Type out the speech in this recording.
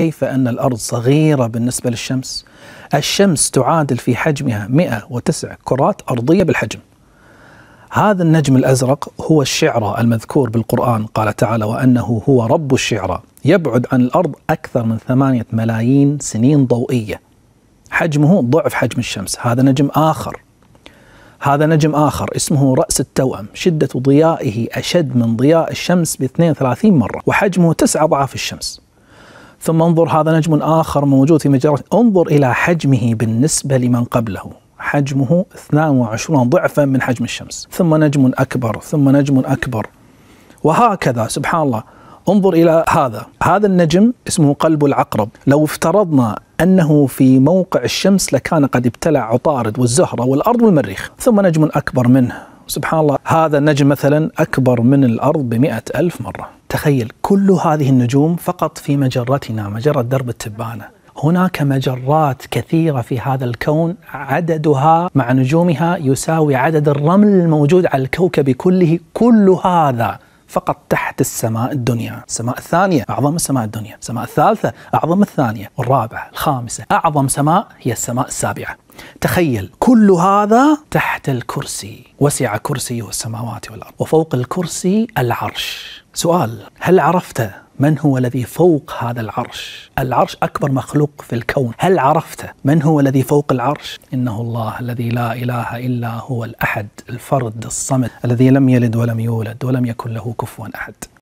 كيف أن الأرض صغيرة بالنسبة للشمس الشمس تعادل في حجمها 109 كرات أرضية بالحجم هذا النجم الأزرق هو الشعرى المذكور بالقرآن قال تعالى وأنه هو رب الشعرى يبعد عن الأرض أكثر من ثمانية ملايين سنين ضوئية حجمه ضعف حجم الشمس هذا نجم آخر هذا نجم آخر اسمه رأس التوأم شدة ضيائه أشد من ضياء الشمس ب 32 مرة وحجمه تسعة أضعاف الشمس ثم انظر هذا نجم آخر موجود في مجرة انظر إلى حجمه بالنسبة لمن قبله حجمه 22 ضعفا من حجم الشمس ثم نجم أكبر ثم نجم أكبر وهكذا سبحان الله انظر إلى هذا هذا النجم اسمه قلب العقرب لو افترضنا أنه في موقع الشمس لكان قد ابتلع عطارد والزهرة والأرض والمريخ ثم نجم أكبر منه سبحان الله هذا النجم مثلا أكبر من الأرض بمئة ألف مرة تخيل كل هذه النجوم فقط في مجرتنا مجرة درب التبانة هناك مجرات كثيرة في هذا الكون عددها مع نجومها يساوي عدد الرمل الموجود على الكوكب كله كل هذا فقط تحت السماء الدنيا السماء الثانية أعظم السماء الدنيا السماء الثالثة أعظم الثانية والرابعة الخامسة أعظم سماء هي السماء السابعة تخيل كل هذا تحت الكرسي وسع كرسيه السماوات والأرض وفوق الكرسي العرش سؤال هل عرفت من هو الذي فوق هذا العرش العرش أكبر مخلوق في الكون هل عرفت من هو الذي فوق العرش إنه الله الذي لا إله إلا هو الأحد الفرد الصمد الذي لم يلد ولم يولد ولم يكن له كفوا أحد